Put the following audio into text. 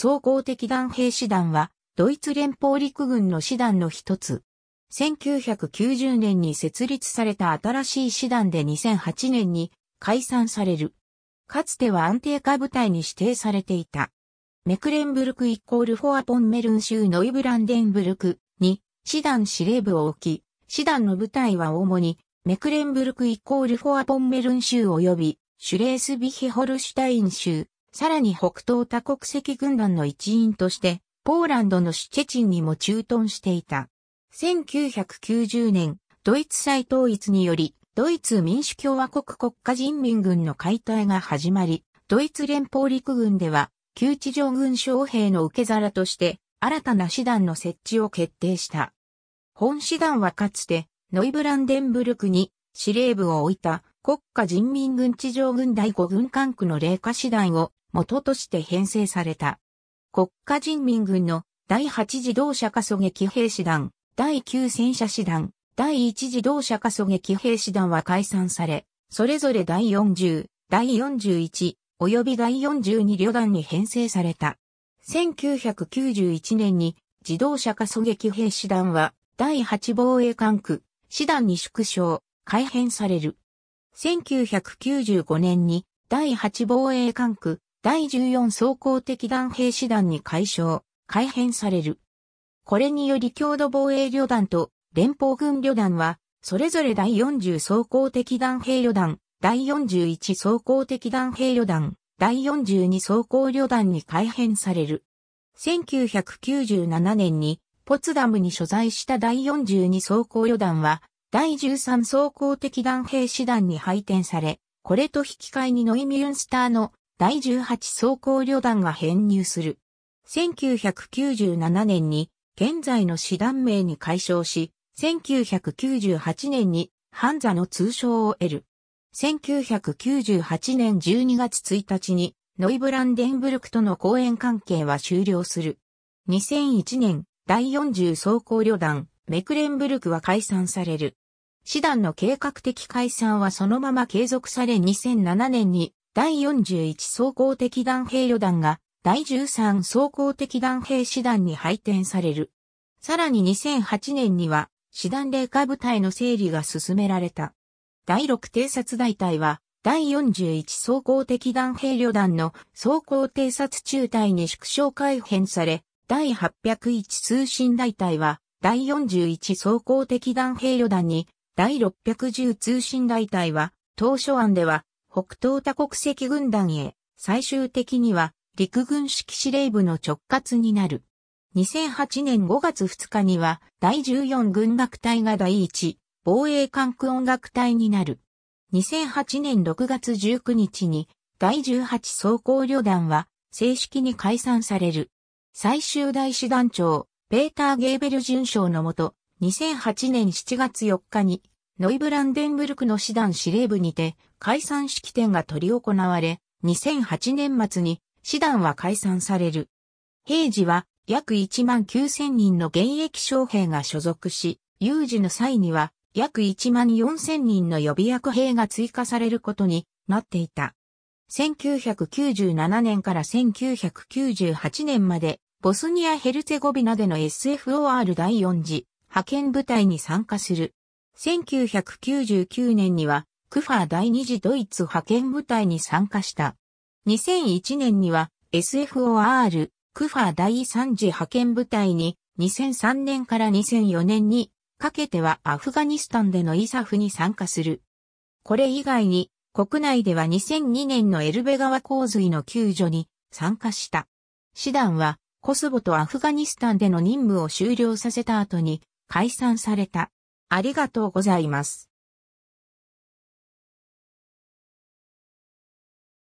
総合的弾兵師団は、ドイツ連邦陸軍の師団の一つ。1990年に設立された新しい師団で2008年に解散される。かつては安定化部隊に指定されていた。メクレンブルクイコールフォアポンメルン州ノイブランデンブルクに師団司令部を置き、師団の部隊は主にメクレンブルクイコールフォアポンメルン州及びシュレースビヒホルシュタイン州、さらに北東多国籍軍団の一員として、ポーランドのシュチェチンにも駐屯していた。1990年、ドイツ再統一により、ドイツ民主共和国国家人民軍の解体が始まり、ドイツ連邦陸軍では、旧地上軍将兵の受け皿として、新たな師団の設置を決定した。本師団はかつて、ノイブランデンブルクに司令部を置いた国家人民軍地上軍第5軍管区の霊下師団を元として編成された。国家人民軍の第8自動車化狙撃兵士団、第9戦車師団、第1自動車化狙撃兵士団は解散され、それぞれ第40、第41、及び第42旅団に編成された。1991年に自動車化狙撃兵士団は第8防衛管区、師団に縮小、改編される。1995年に第8防衛管区、第14総攻敵弾兵士団に解消、改編される。これにより共同防衛旅団と連邦軍旅団は、それぞれ第40総攻敵弾兵旅団、第41総攻敵弾兵旅団、第42総攻旅団に改編される。1997年に、ポツダムに所在した第42総攻旅団は、第13総攻敵弾兵士団に配転され、これと引き換えにノイミュンスターの第18装甲旅団が編入する。1997年に現在の師団名に改称し、1998年にハンザの通称を得る。1998年12月1日にノイブランデンブルクとの公演関係は終了する。2001年第40装甲旅団メクレンブルクは解散される。師団の計画的解散はそのまま継続され2007年に第41総合的弾兵旅団が第13総合的弾兵師団に配点される。さらに2008年には、師団霊下部隊の整理が進められた。第6偵察大隊は、第41総合的弾兵旅団の総合偵察中隊に縮小改編され、第801通信大隊は、第41総合的弾兵旅団に、第610通信大隊は、当初案では、北東多国籍軍団へ、最終的には陸軍式司令部の直轄になる。2008年5月2日には第14軍楽隊が第1防衛管区音楽隊になる。2008年6月19日に第18装甲旅団は正式に解散される。最終大師団長、ペーター・ゲーベル准将のもと、2008年7月4日にノイブランデンブルクの師団司令部にて解散式典が取り行われ、2008年末に師団は解散される。平時は約1万9000人の現役将兵が所属し、有事の際には約1万4000人の予備役兵が追加されることになっていた。1997年から1998年まで、ボスニア・ヘルツェゴビナでの SFOR 第4次派遣部隊に参加する。1999年には、クファー第二次ドイツ派遣部隊に参加した。2001年には、SFOR、クファー第三次派遣部隊に、2003年から2004年に、かけてはアフガニスタンでのイサフに参加する。これ以外に、国内では2002年のエルベ川洪水の救助に参加した。師団は、コスボとアフガニスタンでの任務を終了させた後に解散された。ありがとうございます。